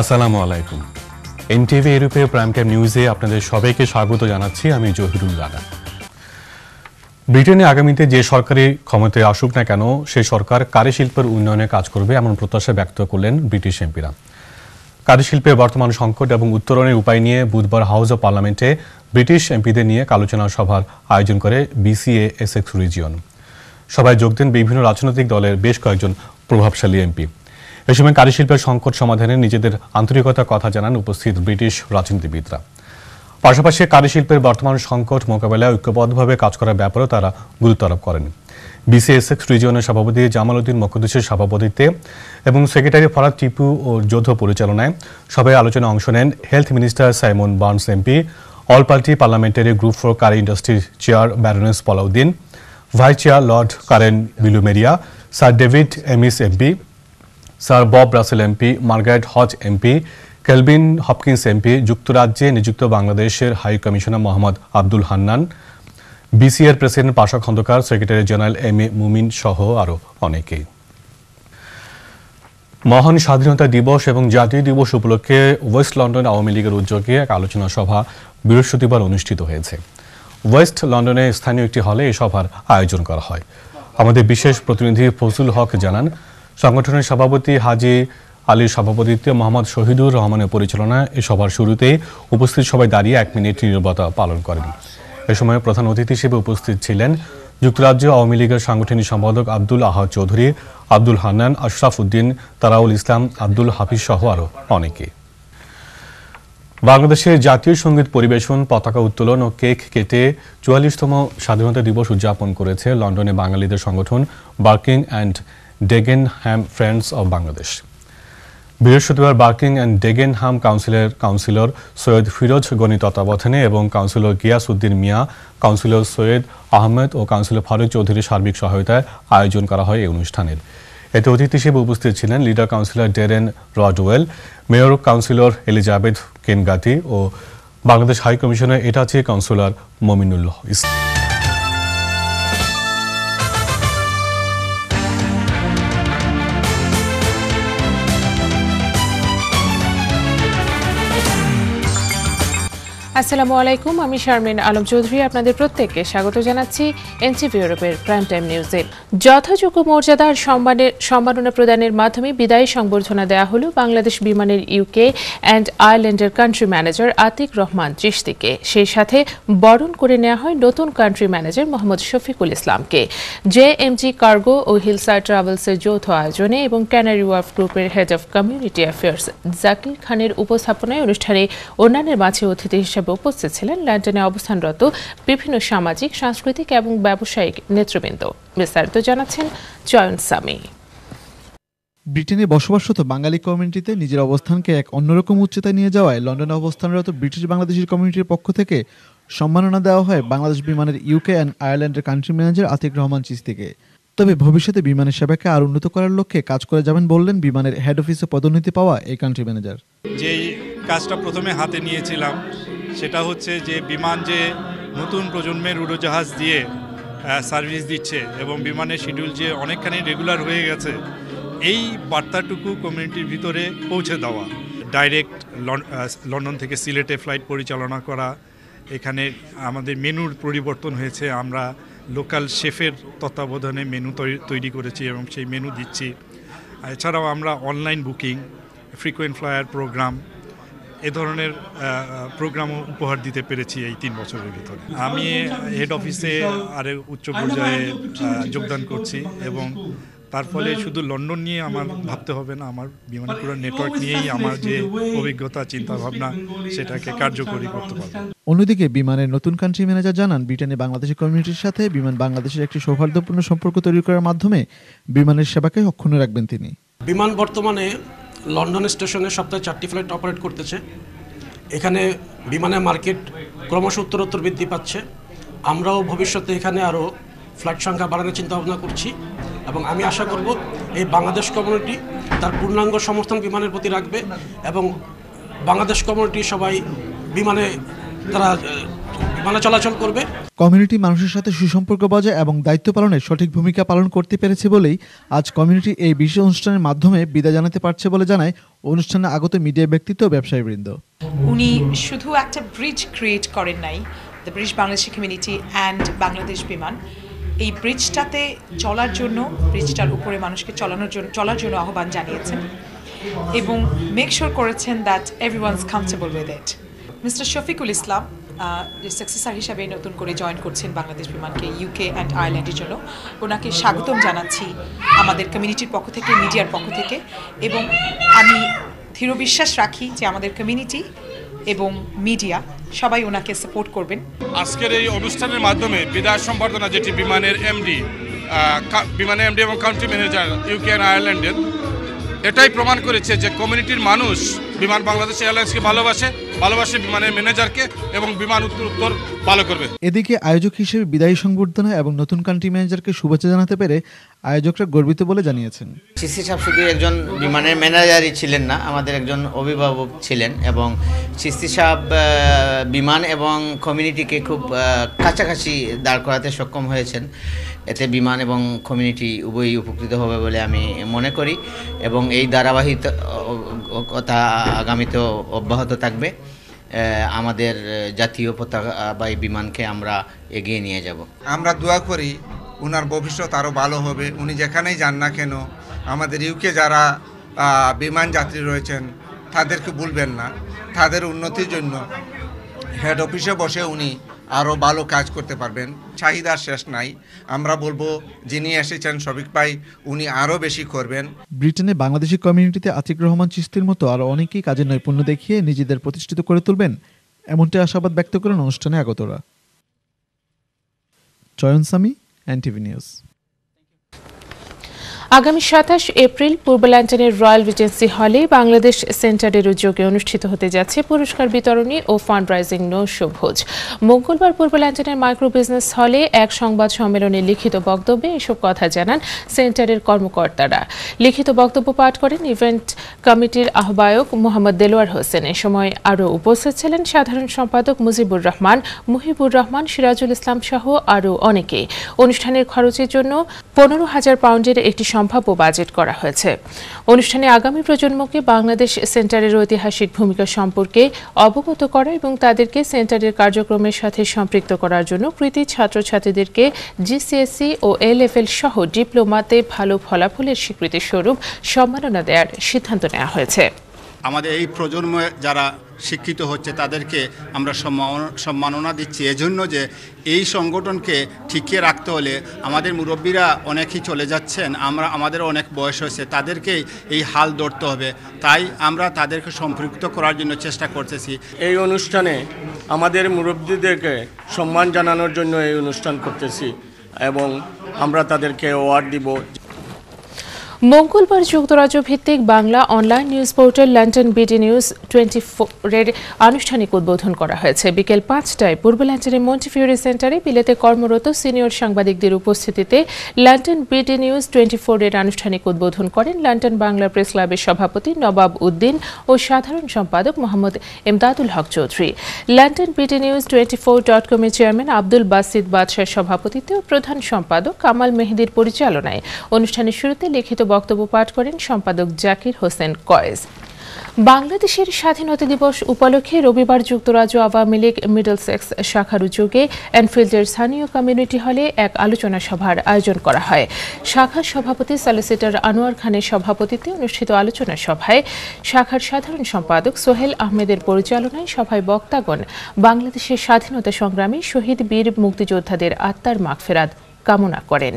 আসসালামু আলাইকুম এনটিভি ইউরোপে প্রাইম টাইম নিউজে আপনাদের সবাইকে স্বাগত জানাচ্ছি আমি জহিরুল রানা ব্রিটেনে আগামীতে যে সরকারই ক্ষমতায় আসুক না কেন সে সরকার শিল্পের উন্নয়নে কাজ করবে এমন প্রত্যাশা ব্যক্ত করলেন ব্রিটিশ এমপিরা কারিশিল্পের বর্তমান সংকট এবং উত্তরণের উপায় নিয়ে বুধবার হাউস অব পার্লামেন্টে ব্রিটিশ এমপিদের নিয়ে আলোচনা সভার আয়োজন করে বিসিএ এসএক্স রিজিয়ন সভায় যোগ দেন বিভিন্ন রাজনৈতিক দলের বেশ কয়েকজন প্রভাবশালী এমপি এ সময় কারিশিল্পের সংকট সমাধানে নিজেদের আন্তরিকতার কথা জানান উপস্থিত ব্রিটিশ রাজনীতিবিদরা পাশাপাশি কারিশিল্পের বর্তমান সংকট মোকাবেলায় ঐক্যবদ্ধভাবে কাজ করার ব্যাপারেও তারা গুরুত্ব আরোপ করেন বিসিএসএক্স রিজিয়নের সভাপতি জামাল উদ্দিন মকুদ্দেশের সভাপতিত্বে এবং সেক্রেটারি ফরাদ টিপু ও যৌথ পরিচালনায় সভায় আলোচনায় অংশ নেন health minister Simon Burns MP all party parliamentary group for curry ইন্ডাস্ট্রির chair Baroness Polauddin vice chair Lord Karan Bilimoria sir David Amess MP sir Bob Russell MP Margaret Hodge MP Kelvin Hopkins MP যুক্তরাজ্যে নিযুক্ত বাংলাদেশের হাই কমিশনার মোহাম্মদ আব্দুল হান্নান বিসিএর president Pasha Khandakar secretary general M A Mumin সহ আরও অনেকেই মহান স্বাধীনতা দিবস এবং জাতীয় দিবস উপলক্ষে ওয়েস্ট লন্ডন আওয়ামী লীগের উদ্যোগে এক আলোচনা সভা বৃহস্পতিবার অনুষ্ঠিত হয়েছে ওয়েস্ট লন্ডনে স্থানীয় একটি হলে এই সভার আয়োজন করা হয় আমাদের বিশেষ প্রতিনিধি ফজুল হক জানান সংগঠনের সভাপতি হাজি আলীর সভাপতিত্বে মোহাম্মদ শহীদুর রহমানের পরিচালনায় এ সভার শুরুতে উপস্থিত সবাই দাঁড়িয়ে এক মিনিট নিরবতা পালন করেন এ সময় প্রধান অতিথি হিসেবে উপস্থিত ছিলেন যুক্তরাজ্য আওয়ামী লীগের সাংগঠনিক সম্পাদক আব্দুল আহাদ চৌধুরী আব্দুল হান্নান আশরাফ উদ্দিন তারাউল ইসলাম আব্দুল হাফিজ সহ আরও অনেকে বাংলাদেশের জাতীয় সঙ্গীত পরিবেশন পতাকা উত্তোলন ও কেক কেটে চুয়াল্লিশতম স্বাধীনতা দিবস উদযাপন করেছে লন্ডনে বাঙালিদের সংগঠন Barking and Dagenham friends of Bangladesh বৃহস্পতিবার বার্কিং অ্যান্ড ডেগেনহাম কাউন্সিলের কাউন্সিলর সৈয়দ ফিরোজ গণি তত্ত্বাবধানে এবং কাউন্সিলর গিয়াস উদ্দিন মিয়া কাউন্সিলর সৈয়দ আহমেদ ও কাউন্সিলর ফারুক চৌধুরীর সার্বিক সহায়তায় আয়োজন করা হয় এই অনুষ্ঠানের এতে অতিথি হিসেবে উপস্থিত ছিলেন leader councillor Darren Rodwell mayor councillor Elizabeth Kangethe ও বাংলাদেশ হাই কমিশনের এটাচি কাউন্সিলর মমিনুল্লাহ ইসলাম আসসালামু আলাইকুম আমি শারমিন আলম চৌধুরী আপনাদের প্রত্যেককে স্বাগত জানাচ্ছি এনসিপি ইউরোপের প্রাইম টাইম নিউজে যথাযোগ্য আর সম্মানের সম্মাননা প্রদানের মাধ্যমে বিদায়ী সংবর্ধনা দেওয়া হল বাংলাদেশ বিমানের ইউকে অ্যান্ড আয়ারল্যান্ডের কান্ট্রি ম্যানেজার আতিক রহমান চিস্তিকে সেই সাথে বরণ করে নেওয়া হয় নতুন কান্ট্রি ম্যানেজার মোহাম্মদ শফিকুল ইসলামকে জে জি কার্গো ও হিলসা ট্রাভেলসের যৌথ আয়োজনে এবং ক্যানারি ওয়ার্ফ গ্রুপের head of community affairs Zakir খানের উপস্থাপনায় অনুষ্ঠানে অন্যান্যের মাঝে অতিথি হিসেবে হিসেবে উপস্থিত ছিলেন লন্ডনে অবস্থানরত বিভিন্ন সামাজিক সাংস্কৃতিক এবং ব্যবসায়িক নেতৃবৃন্দ বিস্তারিত জানাচ্ছেন জয়ন সামি ব্রিটেনে বসবাসরত বাঙালি কমিউনিটিতে নিজের অবস্থানকে এক অন্যরকম উচ্চতায় নিয়ে যাওয়ায় লন্ডনে অবস্থানরত ব্রিটিশ বাংলাদেশের কমিউনিটির পক্ষ থেকে সম্মাননা দেওয়া হয় বাংলাদেশ বিমানের ইউকে অ্যান্ড আয়ারল্যান্ডের কান্ট্রি ম্যানেজার আতিক রহমান চিস্তিকে তবে ভবিষ্যতে বিমানের সেবাকে আর উন্নত করার লক্ষ্যে কাজ করে যাবেন বললেন বিমানের হেড অফিসে পদোন্নতি পাওয়া এই কান্ট্রি ম্যানেজার যে কাজটা প্রথমে হাতে নিয়েছিলাম সেটা হচ্ছে যে বিমান যে নতুন প্রজন্মের উড়োজাহাজ দিয়ে সার্ভিস দিচ্ছে এবং বিমানের শিডিউল যে অনেকখানি রেগুলার হয়ে গেছে এই বার্তাটুকু কমিউনিটির ভিতরে পৌঁছে দেওয়া ডাইরেক্ট লন্ডন থেকে সিলেটে ফ্লাইট পরিচালনা করা এখানে আমাদের মেনুর পরিবর্তন হয়েছে আমরা লোকাল শেফের তত্ত্বাবধানে মেনু তৈরি করেছি এবং সেই মেনু দিচ্ছি এছাড়াও আমরা online booking frequent flyer programme এ ধরনের প্রোগ্রাম উপহার দিতে পেরেছি এই তিন বছরের ভিতরে আমি হেড অফিসে আরে উচ্চ পর্যায়ে যোগদান করছি এবং তার ফলে শুধু লন্ডন নিয়ে আমার ভাবতে হবে না আমার বিমানপুরের পুরো নেটওয়ার্ক নিয়েই আমার যে অভিজ্ঞতা চিন্তা ভাবনা সেটাকে কার্যকরী করতে পারবো অন্যদিকে বিমানের নতুন কান্ট্রি ম্যানেজার জানান ব্রিটেনে বাংলাদেশি কমিউনিটির সাথে বিমান বাংলাদেশের একটি সৌহার্দ্যপূর্ণ সম্পর্ক তৈরি করার মাধ্যমে বিমানের সেবাকে অক্ষুণ্ণ রাখবেন তিনি বিমান বর্তমানে লন্ডন স্টেশনে সপ্তাহে চারটি ফ্লাইট অপারেট করতেছে এখানে বিমানের মার্কেট ক্রমশ উত্তরোত্তর বৃদ্ধি পাচ্ছে আমরাও ভবিষ্যতে এখানে আরও ফ্লাইট সংখ্যা বাড়ানোর চিন্তাভাবনা করছি এবং আমি আশা করব এই বাংলাদেশ কমিউনিটি তার পূর্ণাঙ্গ সমর্থন বিমানের প্রতি রাখবে এবং বাংলাদেশ কমিউনিটি সবাই বিমানে তারা বিমানে চলাচল করবে কমিউনিটি মানুষের সাথে সুসম্পর্ক বজায় এবং দায়িত্ব পালনে সঠিক ভূমিকা পালন করতে পেরেছে বলেই আজ কমিউনিটি এই বিশেষ অনুষ্ঠানের মাধ্যমে বিদায় জানাতে পারছে বলে জানায় অনুষ্ঠানে আগত মিডিয়া ব্যক্তিত্ব ব্যবসায়ীবৃন্দ উনি শুধু একটা ব্রিজ ক্রিয়েট করেন নাই the bridge Bangladeshi community and Bangladesh Biman এই ব্রিজটাতে চলার জন্য ব্রিজটার উপরে মানুষকে চলানোর জন্য চলার জন্য আহ্বান জানিয়েছেন এবং মেক করেছেন that everyone is with it mister Shafiqul Islam successor হিসাবে নতুন করে জয়েন করছেন বাংলাদেশ বিমানকে ইউকে অ্যান্ড আয়ারল্যান্ডের জন্য ওনাকে স্বাগতম জানাচ্ছি আমাদের কমিউনিটির পক্ষ থেকে মিডিয়ার পক্ষ থেকে এবং আমি দৃঢ় বিশ্বাস রাখি যে আমাদের কমিউনিটি এবং মিডিয়া সবাই ওনাকে সাপোর্ট করবেন আজকের এই অনুষ্ঠানের মাধ্যমে বিদায় সম্বর্ধনা যেটি বিমানের এমডি বিমানের এমডি এবং কাউন্ট্রি ম্যানেজার ইউকে অ্যান্ড আয়ারল্যান্ডের এটাই প্রমাণ করেছে যে কমিউনিটির মানুষ বিমান বাংলাদেশ এয়ারলাইন্সকে ভালোবাসে ভালোবাসে বিমানের ম্যানেজারকে এবং বিমান উত্তর উত্তর ভালো করবে এদিকে আয়োজক হিসেবে বিদায়ী সংবর্ধনা এবং নতুন কান্ট্রি ম্যানেজারকে শুভেচ্ছা জানাতে পেরে আয়োজকরা গর্বিত বলে জানিয়েছেন সিসি সাহেব শুধু একজন বিমানের ম্যানেজারই ছিলেন না আমাদের একজন অভিভাবক ছিলেন এবং সিসি সাহেব বিমান এবং কমিউনিটিকে খুব কাছাকাছি দাঁড় করাতে সক্ষম হয়েছেন এতে বিমান এবং কমিউনিটি উভয়ই উপকৃত হবে বলে আমি মনে করি এবং এই ধারাবাহিক কথা আগামীতেও অব্যাহত থাকবে আমাদের জাতীয় পতাকা বা এই বিমানকে আমরা এগিয়ে নিয়ে যাব আমরা দোয়া করি ওনার ভবিষ্যৎ আরও ভালো হবে উনি যেখানেই যান না কেন আমাদের ইউকে যারা বিমান যাত্রী রয়েছেন তাদেরকে ভুলবেন না তাদের উন্নতির জন্য হেড অফিসে বসে উনি আরও ভালো কাজ করতে পারবেন চাহিদা শেষ নাই আমরা বলবো যিনি এসেছেন শফিক ভাই উনি আরও বেশি করবেন ব্রিটেনে বাংলাদেশি কমিউনিটিতে আতিক রহমান চিস্তির মতো আরও অনেকেই কাজের নৈপুণ্য দেখিয়ে নিজেদের প্রতিষ্ঠিত করে তুলবেন এমনটি আশাবাদ ব্যক্ত করেন অনুষ্ঠানে আগতরা চয়ন সামি এনটিভি নিউজ আগামী সাতাশ এপ্রিল পূর্ব লন্ডনের রয়্যাল রিজেন্সি হলে বাংলাদেশ সেন্টারের উদ্যোগে অনুষ্ঠিত হতে যাচ্ছে পুরস্কার বিতরণী ও ফান্ড রাইজিং নৈশ মঙ্গলবার পূর্ব লন্ডনের মাইক্রো বিজনেস হলে এক সংবাদ সম্মেলনে লিখিত বক্তব্যে এসব কথা জানান সেন্টারের কর্মকর্তারা লিখিত বক্তব্য পাঠ করেন ইভেন্ট কমিটির আহ্বায়ক মোহাম্মদ দেলোয়ার হোসেন এ সময় আরও উপস্থিত ছিলেন সাধারণ সম্পাদক মুজিবুর রহমান মুহিবুর রহমান সিরাজুল ইসলাম সহ আরও অনেকে অনুষ্ঠানের খরচের জন্য পনেরো হাজার পাউন্ডের একটি সম্ভাব্য বাজেট করা হয়েছে অনুষ্ঠানে আগামী প্রজন্মকে বাংলাদেশ সেন্টারের ঐতিহাসিক ভূমিকা সম্পর্কে অবগত করা এবং তাদেরকে সেন্টারের কার্যক্রমের সাথে সম্পৃক্ত করার জন্য কৃতি ছাত্রছাত্রীদেরকে জিসিএসসি e ও এলএফএল সহ ডিপ্লোমাতে ভালো ফলাফলের স্বীকৃতিস্বরূপ সম্মাননা দেওয়ার সিদ্ধান্ত নেওয়া হয়েছে আমাদের এই প্রজন্ম যারা শিক্ষিত হচ্ছে তাদেরকে আমরা সম্মাননা দিচ্ছি এজন্য যে এই সংগঠনকে ঠিকিয়ে রাখতে হলে আমাদের মুরব্বীরা অনেকেই চলে যাচ্ছেন আমরা আমাদের অনেক বয়স হয়েছে তাদেরকেই এই হাল ধরতে হবে তাই আমরা তাদেরকে সম্পৃক্ত করার জন্য চেষ্টা করতেছি এই অনুষ্ঠানে আমাদের মুরব্বীদেরকে সম্মান জানানোর জন্য এই অনুষ্ঠান করতেছি এবং আমরা তাদেরকে অ্যাওয়ার্ড দিব মঙ্গলবার যুক্তরাজ্য ভিত্তিক Bangla online news portal London BD news twenty ফোরের আনুষ্ঠানিক উদ্বোধন করা হয়েছে বিকেল পাঁচটায় পূর্ব লন্ডনের মন্টিফিউরি সেন্টারে বিলেতে কর্মরত সিনিয়র সাংবাদিকদের উপস্থিতিতে লন্ডন বিডি নিউজ টোয়েন্টি ফোরের আনুষ্ঠানিক উদ্বোধন করেন লন্ডন বাংলা প্রেস ক্লাবের সভাপতি নবাব উদ্দিন ও সাধারণ সম্পাদক Mohammad Emdadul Haque Chowdhury London BD news twenty four dot কমের চেয়ারম্যান আব্দুল বাসিদ বাদশাহ সভাপতিত্বে ও প্রধান সম্পাদক কামাল মেহেদির পরিচালনায় অনুষ্ঠানের শুরুতে লিখিত বক্তব্য পাঠ করেন সম্পাদক জাকির হোসেন কয়েজ বাংলাদেশের স্বাধীনতা দিবস উপলক্ষে রবিবার যুক্তরাজ্য আওয়ামী লীগ সেক্স শাখার উদ্যোগে এনফিল্ডের স্থানীয় কমিউনিটি হলে এক আলোচনা সভার আয়োজন করা হয় শাখার সভাপতি সলিসিটর আনোয়ার খানের সভাপতিত্বে অনুষ্ঠিত আলোচনা সভায় শাখার সাধারণ সম্পাদক সোহেল আহমেদের পরিচালনায় সভায় বক্তাগণ বাংলাদেশের স্বাধীনতা সংগ্রামী শহীদ বীর মুক্তিযোদ্ধাদের আত্মার মাগফেরাত কামনা করেন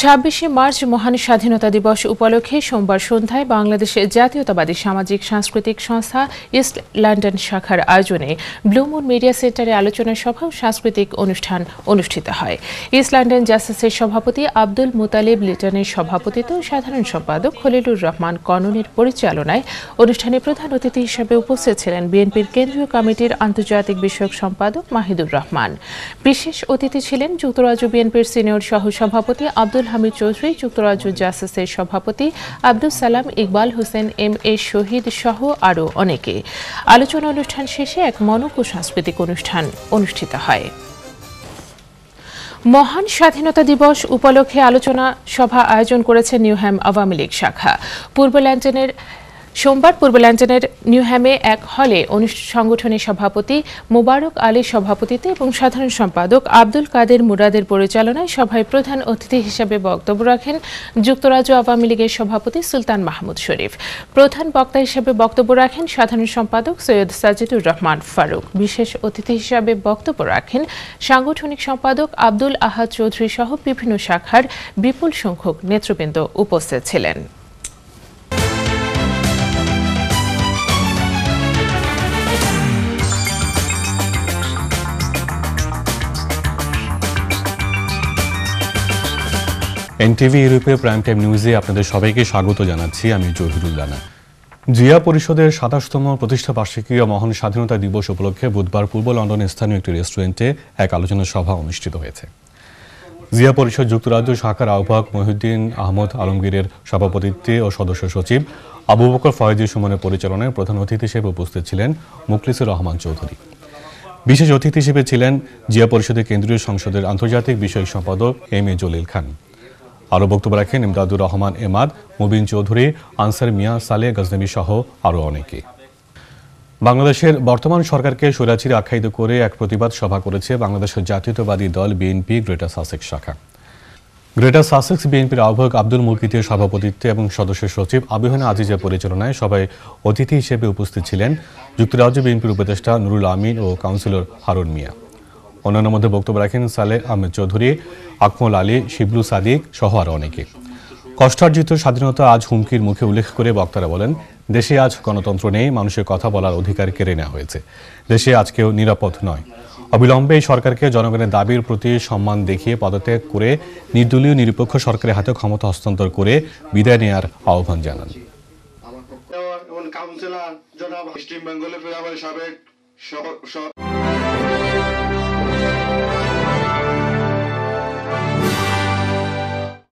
ছাব্বিশে মার্চ মহান স্বাধীনতা দিবস উপলক্ষে সোমবার সন্ধ্যায় বাংলাদেশের জাতীয়তাবাদী সামাজিক সাংস্কৃতিক সংস্থা ইস্ট লন্ডন শাখার আয়োজনে ব্লুমুন মিডিয়া সেন্টারে আলোচনা সভা ও সাংস্কৃতিক অনুষ্ঠান অনুষ্ঠিত হয় ইস্ট লন্ডন জাস্টিসের সভাপতি আব্দুল মুতালিব লিটনের সভাপতিত্ব সাধারণ সম্পাদক খলিলুর রহমান কননের পরিচালনায় অনুষ্ঠানে প্রধান অতিথি হিসেবে উপস্থিত ছিলেন বিএনপির কেন্দ্রীয় কমিটির আন্তর্জাতিক বিষয়ক সম্পাদক মাহিদুর রহমান বিশেষ অতিথি ছিলেন যুক্তরাজ্য বিএনপির সিনিয়র সহসভাপতি আব্দুল আব্দুল হামিদ চৌধুরী যুক্তরাজ্য জাসেসের সভাপতি আব্দুল সালাম ইকবাল হোসেন এম এ শহীদ সহ আরও অনেকে আলোচনা অনুষ্ঠান শেষে এক মনক ও সাংস্কৃতিক অনুষ্ঠান অনুষ্ঠিত হয় মহান স্বাধীনতা দিবস উপলক্ষে আলোচনা সভা আয়োজন করেছে নিউহ্যাম আওয়ামী লীগ শাখা পূর্ব ল্যান্ডনের সোমবার পূর্ব লন্ডনের নিউহ্যামে এক হলে সংগঠনের সভাপতি মোবারক আলীর সভাপতিত্বে এবং সাধারণ সম্পাদক আব্দুল কাদের মুরাদের পরিচালনায় সভায় প্রধান অতিথি হিসেবে বক্তব্য রাখেন যুক্তরাজ্য আওয়ামী লীগের সভাপতি সুলতান মাহমুদ শরীফ প্রধান বক্তা হিসেবে বক্তব্য রাখেন সাধারণ সম্পাদক সৈয়দ সাজিদুর রহমান ফারুক বিশেষ অতিথি হিসাবে বক্তব্য রাখেন সাংগঠনিক সম্পাদক আব্দুল আহাদ চৌধুরী সহ বিভিন্ন শাখার বিপুল সংখ্যক নেতৃবৃন্দ উপস্থিত ছিলেন এনটিভি ইউরোপের প্রাইম টাইম নিউজে আপনাদের সবাইকে স্বাগত জানাচ্ছি আমি জহিরুল রানা জিয়া পরিষদের সাতাশতম প্রতিষ্ঠা বার্ষিকী ও মহান স্বাধীনতা দিবস উপলক্ষে বুধবার পূর্ব লন্ডনের স্থানীয় একটি রেস্টুরেন্টে এক আলোচনা সভা অনুষ্ঠিত হয়েছে জিয়া পরিষদ যুক্তরাজ্য শাখার আহ্বায়ক মহিউদ্দিন আহমদ আলমগীরের সভাপতিত্বে ও সদস্য সচিব আবু বকর ফয়েজি সুমনের পরিচালনায় প্রধান অতিথি হিসেবে উপস্থিত ছিলেন মুখলিসুর রহমান চৌধুরী বিশেষ অতিথি হিসেবে ছিলেন জিয়া পরিষদের কেন্দ্রীয় সংসদের আন্তর্জাতিক বিষয় সম্পাদক এম এ জলিল খান আরও বক্তব্য রাখেন ইমদাদুর রহমান এমাদ মুবিন চৌধুরী আনসার মিয়া সালে গজনবী সহ আরও অনেকে বাংলাদেশের বর্তমান সরকারকে সৈরাচির আখ্যায়িত করে এক প্রতিবাদ সভা করেছে বাংলাদেশের জাতীয়তাবাদী দল বিএনপি গ্রেটার সাসেক্স শাখা গ্রেটার সাসেক্স বিএনপির আহ্বায়ক আব্দুল মুকিতের সভাপতিত্বে এবং সদস্য সচিব আবিহান আজিজের পরিচালনায় সবাই অতিথি হিসেবে উপস্থিত ছিলেন যুক্তরাজ্য বিএনপির উপদেষ্টা নুরুল আমিন ও কাউন্সিলর হারুন মিয়া অন্যান্য মধ্যে বক্তব্য রাখেন সালে আহমেদ চৌধুরী আকমল আলী শিবলু সাদিক সহ আরও অনেকে কষ্টার্জিত স্বাধীনতা আজ হুমকির মুখে উল্লেখ করে বক্তারা বলেন দেশে আজ গণতন্ত্র নেই মানুষের কথা বলার অধিকার কেড়ে নেওয়া হয়েছে দেশে আজ কেউ নিরাপদ নয় অবিলম্বে এই সরকারকে জনগণের দাবির প্রতি সম্মান দেখিয়ে পদত্যাগ করে নির্দলীয় নিরপেক্ষ সরকারের হাতে ক্ষমতা হস্তান্তর করে বিদায় নেয়ার আহ্বান জানান কাউন্সিলর জনাব পশ্চিম বেঙ্গলের ফেরাবার সাবেক